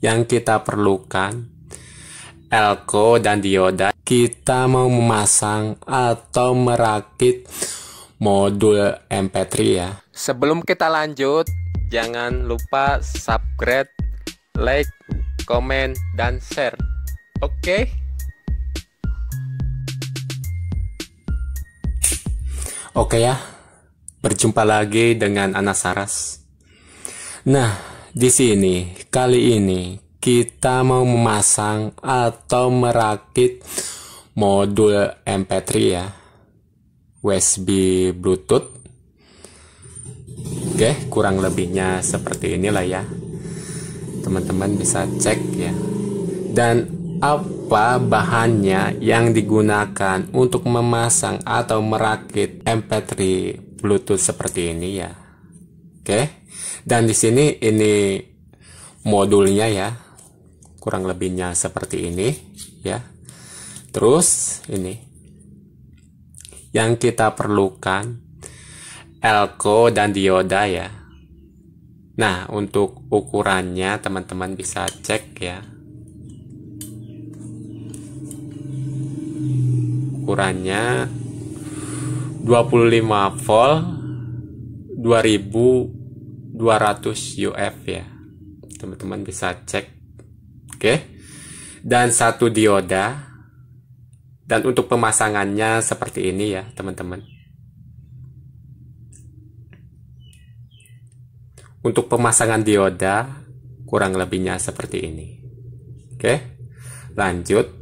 yang kita perlukan elko dan dioda kita mau memasang atau merakit modul mp3 ya sebelum kita lanjut jangan lupa subscribe like komen dan share oke okay? oke okay ya berjumpa lagi dengan anasaras nah di sini, kali ini kita mau memasang atau merakit modul MP3 ya. USB Bluetooth. Oke, kurang lebihnya seperti inilah ya. Teman-teman bisa cek ya. Dan apa bahannya yang digunakan untuk memasang atau merakit MP3 Bluetooth seperti ini ya. Oke. Dan di sini ini modulnya ya. Kurang lebihnya seperti ini ya. Terus ini yang kita perlukan elko dan dioda ya. Nah, untuk ukurannya teman-teman bisa cek ya. Ukurannya 25 volt 2000 200 UF ya teman-teman bisa cek oke dan satu dioda dan untuk pemasangannya seperti ini ya teman-teman untuk pemasangan dioda kurang lebihnya seperti ini oke lanjut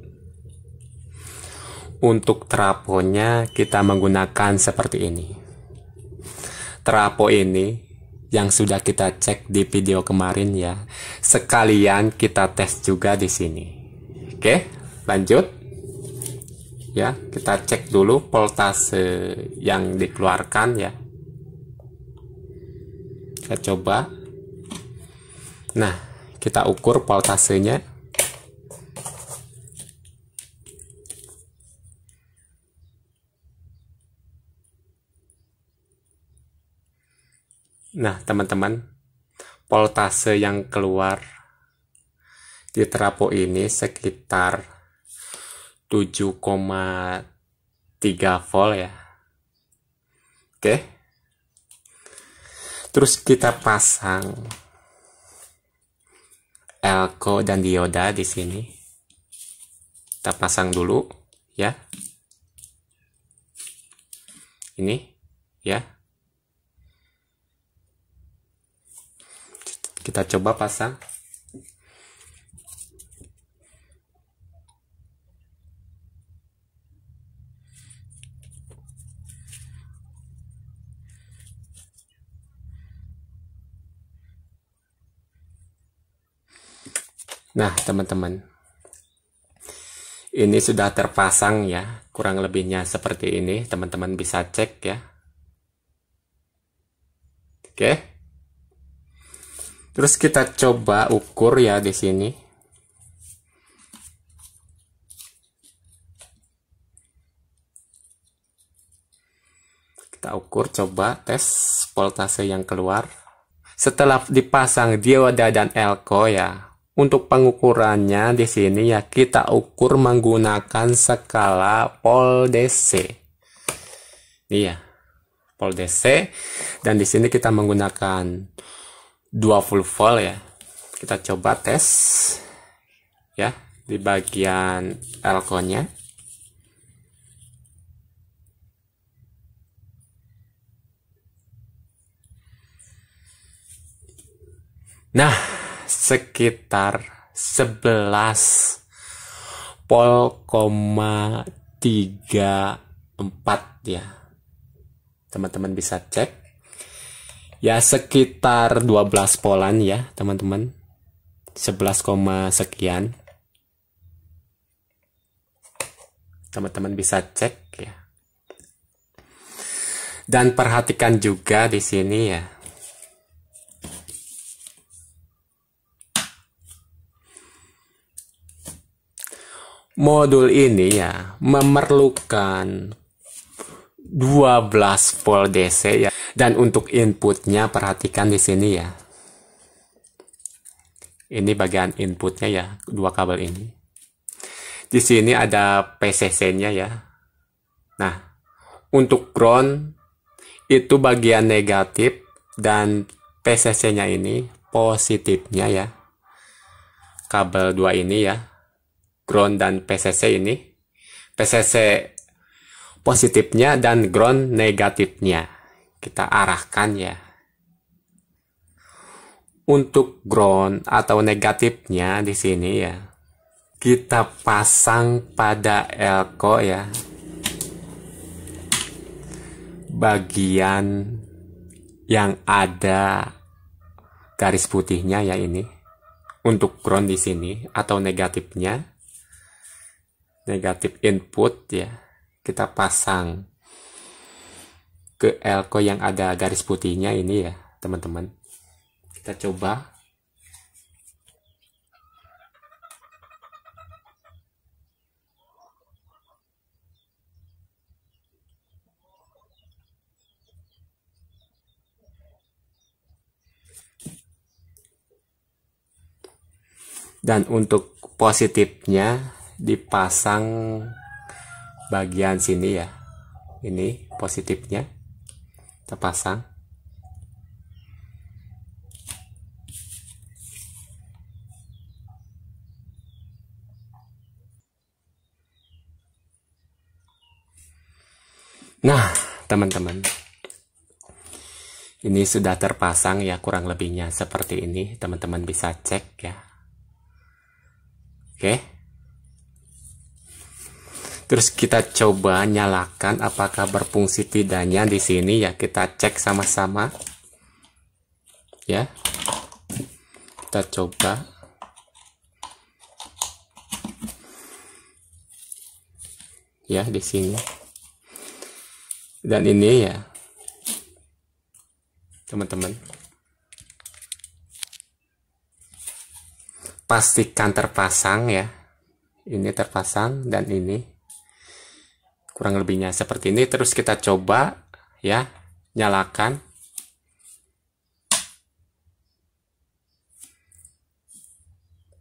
untuk traponya kita menggunakan seperti ini trapo ini yang sudah kita cek di video kemarin ya. Sekalian kita tes juga di sini. Oke, lanjut. Ya, kita cek dulu voltase yang dikeluarkan ya. Kita coba. Nah, kita ukur voltasenya. Nah, teman-teman, voltase yang keluar di trapo ini sekitar 7,3 volt ya. Oke. Terus kita pasang elko dan dioda di sini. Kita pasang dulu ya. Ini ya. Kita coba pasang. Nah, teman-teman. Ini sudah terpasang ya, kurang lebihnya seperti ini. Teman-teman bisa cek ya. Oke. Okay. Terus kita coba ukur ya di sini. Kita ukur coba tes voltase yang keluar. Setelah dipasang dioda dan elko ya. Untuk pengukurannya di sini ya kita ukur menggunakan skala pol DC. Iya, pol DC dan di sini kita menggunakan full volt ya kita coba tes ya di bagian elko nah sekitar 11 pol koma 34 ya teman-teman bisa cek ya sekitar 12 polan ya teman-teman 11, sekian teman-teman bisa cek ya dan perhatikan juga di sini ya modul ini ya memerlukan 12 volt DC ya. Dan untuk inputnya perhatikan di sini ya. Ini bagian inputnya ya, dua kabel ini. Di sini ada PCC-nya ya. Nah, untuk ground itu bagian negatif dan PCC-nya ini positifnya ya. Kabel dua ini ya. Ground dan PCC ini. PCC positifnya dan ground negatifnya. Kita arahkan ya. Untuk ground atau negatifnya di sini ya. Kita pasang pada elko ya. Bagian yang ada garis putihnya ya ini. Untuk ground di sini atau negatifnya. Negatif input ya kita pasang ke elko yang ada garis putihnya ini ya teman-teman kita coba dan untuk positifnya dipasang bagian sini ya ini positifnya kita pasang nah teman-teman ini sudah terpasang ya kurang lebihnya seperti ini teman-teman bisa cek ya oke okay terus kita coba nyalakan apakah berfungsi tidaknya di sini ya kita cek sama-sama ya kita coba ya di sini dan ini ya teman-teman pastikan terpasang ya ini terpasang dan ini kurang lebihnya seperti ini terus kita coba ya nyalakan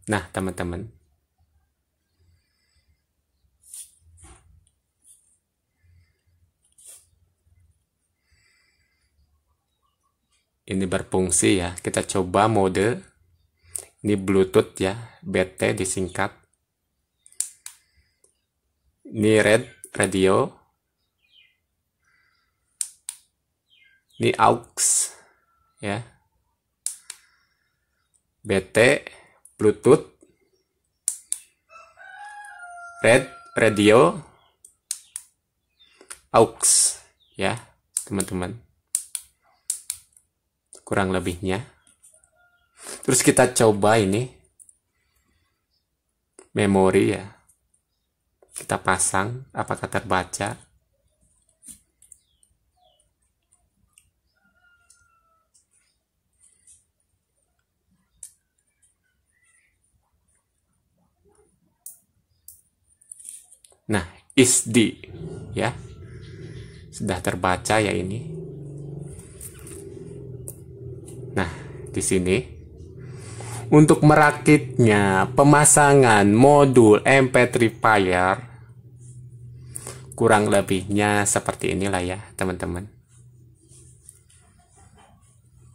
nah teman-teman ini berfungsi ya kita coba mode ini bluetooth ya BT disingkat ini red radio ini aux ya BT Bluetooth Red radio aux ya teman-teman kurang lebihnya terus kita coba ini memori ya kita pasang apakah terbaca Nah, is ya. Sudah terbaca ya ini. Nah, di sini untuk merakitnya pemasangan modul MP3 player kurang lebihnya seperti inilah ya teman-teman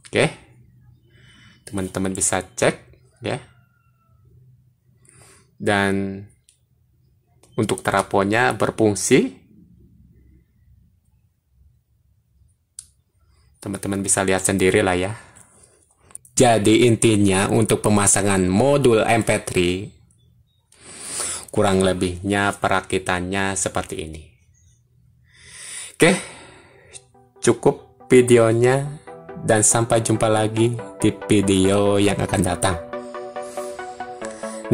oke teman-teman bisa cek ya dan untuk teraponya berfungsi teman-teman bisa lihat sendiri lah ya jadi intinya untuk pemasangan modul MP3 kurang lebihnya perakitannya seperti ini. Oke, cukup videonya dan sampai jumpa lagi di video yang akan datang.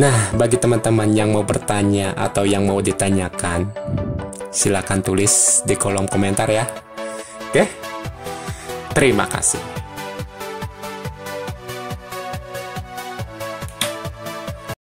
Nah, bagi teman-teman yang mau bertanya atau yang mau ditanyakan, silahkan tulis di kolom komentar ya. Oke, terima kasih.